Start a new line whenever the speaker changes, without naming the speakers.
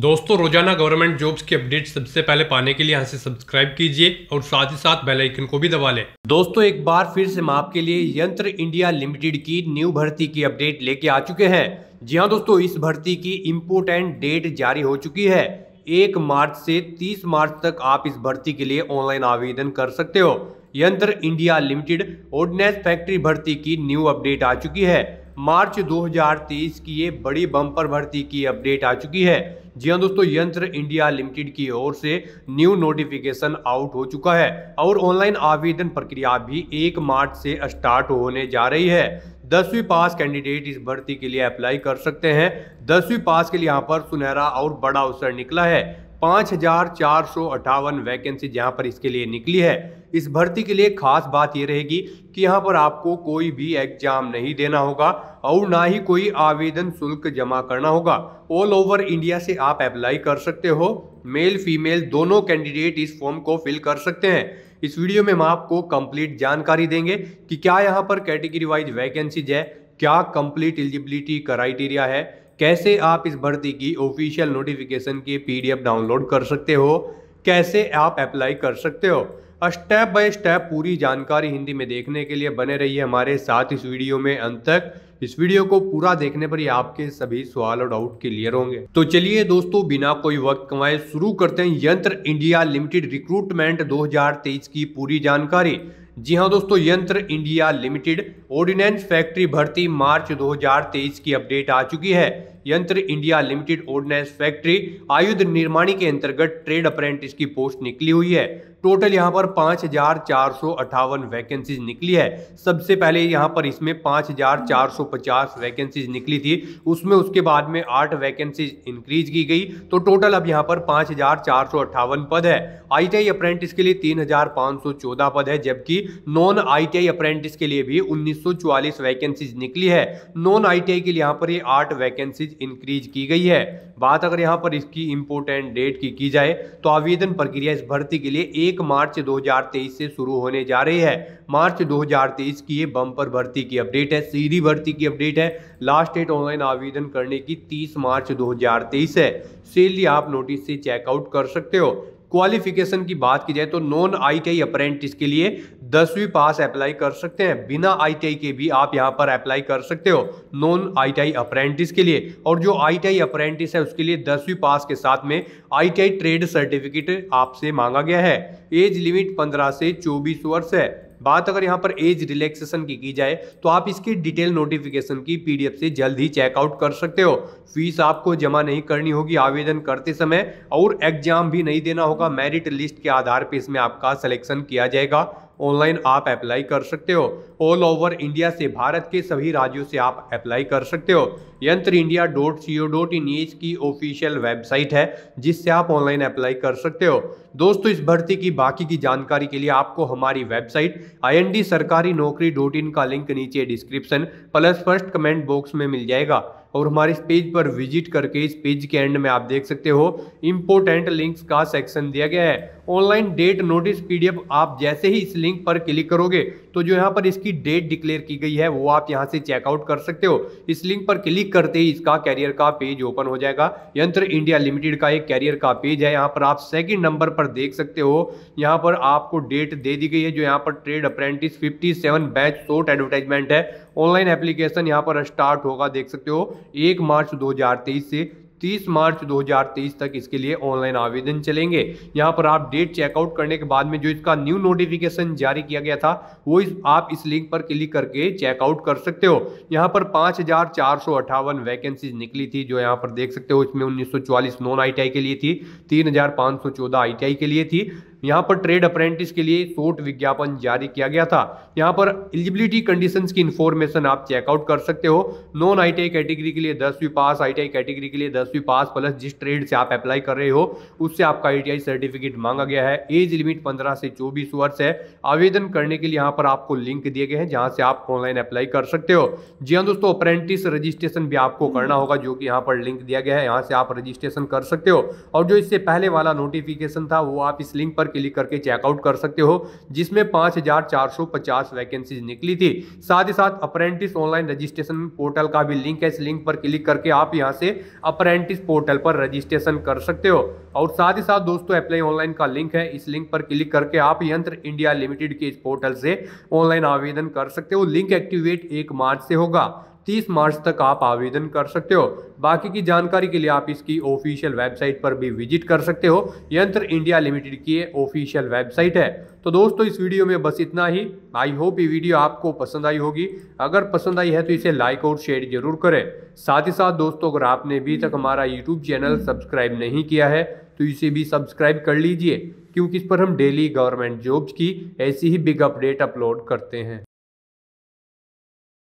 दोस्तों रोजाना government jobs की अपडेट सबसे पहले पाने के लिए यहाँ से सब्सक्राइब कीजिए और साथ ही साथ बेल आइकन को भी दबा लें दोस्तों एक बार फिर से हम आपके लिए यंत्र इंडिया लिमिटेड की न्यू भर्ती की अपडेट लेके आ चुके हैं जी हाँ दोस्तों इस भर्ती की इम्पोर्टेंट डेट जारी हो चुकी है एक मार्च से तीस मार्च तक आप इस भर्ती के लिए ऑनलाइन आवेदन कर सकते हो Yantra India limited ordnance factory भर्ती की न्यू अपडेट आ चुकी है मार्च तेईस की ये बड़ी बम्पर भर्ती की अपडेट आ चुकी है जी हाँ दोस्तों यंत्र इंडिया लिमिटेड की ओर से न्यू नोटिफिकेशन आउट हो चुका है और ऑनलाइन आवेदन प्रक्रिया भी एक मार्च से स्टार्ट होने जा रही है दसवीं पास कैंडिडेट इस भर्ती के लिए अप्लाई कर सकते हैं दसवीं पास के लिए यहाँ पर सुनहरा और बड़ा अवसर निकला है पाँच हजार चार सौ अट्ठावन वैकेंसी जहाँ पर इसके लिए निकली है इस भर्ती के लिए खास बात ये रहेगी कि यहाँ पर आपको कोई भी एग्जाम नहीं देना होगा और ना ही कोई आवेदन शुल्क जमा करना होगा ऑल ओवर इंडिया से आप अप्लाई कर सकते हो मेल फीमेल दोनों कैंडिडेट इस फॉर्म को फिल कर सकते हैं इस वीडियो में हम आपको कंप्लीट जानकारी देंगे कि क्या यहाँ पर कैटेगरी वाइज वैकेंसीज है क्या कंप्लीट एलिजिबिलिटी क्राइटेरिया है कैसे आप इस भर्ती की ऑफिशियल नोटिफिकेशन की पीडीएफ डाउनलोड कर सकते हो कैसे आप अप्लाई कर सकते हो स्टेप बाय स्टेप पूरी जानकारी हिंदी में देखने के लिए बने रहिए हमारे साथ इस वीडियो में अंत तक इस वीडियो को पूरा देखने पर ही आपके सभी सवाल और डाउट क्लियर होंगे तो चलिए दोस्तों बिना कोई वक्त कमाए शुरू करते हैं यंत्र इंडिया लिमिटेड रिक्रूटमेंट 2023 की पूरी जानकारी जी हाँ दोस्तों यंत्र इंडिया लिमिटेड ऑर्डिनेंस फैक्ट्री भर्ती मार्च 2023 की अपडेट आ चुकी है यंत्र इंडिया लिमिटेड ऑर्डिनेंस फैक्ट्री आयुध निर्माणी के अंतर्गत ट्रेड अप्रेंटिस की पोस्ट निकली हुई है टोटल यहाँ पर पाँच हजार चार सौ अट्ठावन वैकेंसीज निकली है सबसे पहले यहाँ पर इसमें पाँच हजार चार सौ पचास वैकेंसीज निकली थी उसमें उसके बाद में आठ वैकेंसीज इंक्रीज की गई तो टोटल अब यहाँ पर पाँच हजार चार सौ अट्ठावन पद है आईटीआई अप्रेंटिस के लिए तीन हजार पाँच सौ चौदह पद है जबकि नॉन आईटीआई अप्रेंटिस के लिए भी उन्नीस सौ चौवालीस वैकेंसीज निकली है नॉन आईटीआई के लिए यहाँ पर ये आठ वैकेंसीज इंक्रीज की गई है बात अगर यहाँ पर इसकी इंपोर्टेंट डेट की की जाए तो आवेदन प्रक्रिया इस भर्ती के लिए एक एक मार्च 2023 से शुरू होने जा रही है मार्च 2023 की ये बम्पर भर्ती की अपडेट है सीधी भर्ती की अपडेट है लास्ट डेट ऑनलाइन आवेदन करने की 30 मार्च 2023 है सेल आप नोटिस से चेकआउट कर सकते हो क्वालिफिकेशन की बात की जाए तो नॉन आईटीआई अप्रेंटिस के लिए दसवीं पास अप्लाई कर सकते हैं बिना आईटीआई के भी आप यहां पर अप्लाई कर सकते हो नॉन आईटीआई अप्रेंटिस के लिए और जो आईटीआई अप्रेंटिस है उसके लिए दसवीं पास के साथ में आईटीआई ट्रेड सर्टिफिकेट आपसे मांगा गया है एज लिमिट पंद्रह से चौबीस वर्ष है बात अगर यहाँ पर एज रिलैक्सेशन की की जाए तो आप इसकी डिटेल नोटिफिकेशन की पीडीएफ से जल्द ही चेकआउट कर सकते हो फीस आपको जमा नहीं करनी होगी आवेदन करते समय और एग्जाम भी नहीं देना होगा मेरिट लिस्ट के आधार पर इसमें आपका सिलेक्शन किया जाएगा ऑनलाइन आप अप्लाई कर सकते हो ऑल ओवर इंडिया से भारत के सभी राज्यों से आप अप्लाई कर सकते हो Yantra India dot C O dot in की ऑफिशियल वेबसाइट है जिससे आप ऑनलाइन अप्लाई कर सकते हो दोस्तों इस भर्ती की बाकी की जानकारी के लिए आपको हमारी वेबसाइट आई एन डी सरकारी नौकरी डॉट इन का लिंक नीचे description plus first comment box में मिल जाएगा और हमारे इस पेज पर विजिट करके इस पेज के एंड में आप देख सकते हो इम्पोर्टेंट लिंक्स का सेक्शन दिया गया है ऑनलाइन डेट नोटिस पीडीएफ आप जैसे ही इस लिंक पर क्लिक करोगे तो जो यहाँ पर इसकी डेट डिक्लेयर की गई है वो आप यहाँ से चेकआउट कर सकते हो इस लिंक पर क्लिक करते ही इसका कैरियर का पेज ओपन हो जाएगा यंत्र इंडिया लिमिटेड का एक कैरियर का पेज है यहाँ पर आप सेकेंड नंबर पर देख सकते हो यहाँ पर आपको डेट दे दी गई है जो यहाँ पर trade apprentice fifty batch short advertisement है ऑनलाइन एप्लीकेशन यहाँ पर स्टार्ट होगा देख सकते हो एक मार्च 2023 से 30 मार्च 2023 तक इसके लिए ऑनलाइन आवेदन चलेंगे यहाँ पर आप डेट चेकआउट करने के बाद में जो इसका न्यू नोटिफिकेशन जारी किया गया था वो इस आप इस लिंक पर क्लिक करके चेकआउट कर सकते हो यहाँ पर पाँच वैकेंसीज निकली थी जो यहाँ पर देख सकते हो इसमें उन्नीस नॉन आई के लिए थी तीन के लिए थी यहाँ पर ट्रेड अप्रेंटिस के लिए शोट विज्ञापन जारी किया गया था यहाँ पर एलिजिबिलिटी कंडीशंस की इन्फॉर्मेशन आप चेकआउट कर सकते हो नॉन आईटीआई कैटेगरी के लिए दसवीं पास आईटीआई कैटेगरी के लिए दसवीं पास प्लस जिस ट्रेड से आप अप्लाई कर रहे हो उससे आपका आई सर्टिफिकेट मांगा गया है एज लिमिट पंद्रह से चौबीस वर्ष है आवेदन करने के लिए यहाँ पर आपको लिंक दिए गए हैं जहाँ से आप ऑनलाइन अप्लाई कर सकते हो जी हाँ दोस्तों अप्रेंटिस रजिस्ट्रेशन भी आपको करना होगा जो कि यहाँ पर लिंक दिया गया है यहाँ से आप रजिस्ट्रेशन कर सकते हो और जो इससे पहले वाला नोटिफिकेशन था वो आप इस लिंक पर पर क्लिक करके चेकआउट कर सकते हो जिसमें 5450 वैकेंसीज निकली थी साथ ही साथ अप्रेंटिस ऑनलाइन रजिस्ट्रेशन पोर्टल का भी लिंक है इस लिंक पर क्लिक करके आप यहाँ से अप्रेंटिस पोर्टल पर रजिस्ट्रेशन कर सकते हो और साथ ही साथ दोस्तों अप्लाई ऑनलाइन का लिंक है इस लिंक पर क्लिक करके आप यंत्र इंडिया लिमिटेड के इस पोर्टल से ऑनलाइन आवेदन कर सकते हो लिंक एक्टिवेट एक मार्च से होगा 30 मार्च तक आप आवेदन कर सकते हो बाकी की जानकारी के लिए आप इसकी ऑफिशियल वेबसाइट पर भी विजिट कर सकते हो यंत्र इंडिया लिमिटेड की ऑफिशियल वेबसाइट है तो दोस्तों इस वीडियो में बस इतना ही आई होप ये वीडियो आपको पसंद आई होगी अगर पसंद आई है तो इसे लाइक और शेयर जरूर करें साथ ही साथ दोस्तों अगर आपने अभी तक हमारा यूट्यूब चैनल सब्सक्राइब नहीं किया है तो इसे भी सब्सक्राइब कर लीजिए क्योंकि इस पर हम डेली गवर्नमेंट जॉब्स की ऐसी ही बिग अपडेट अपलोड करते हैं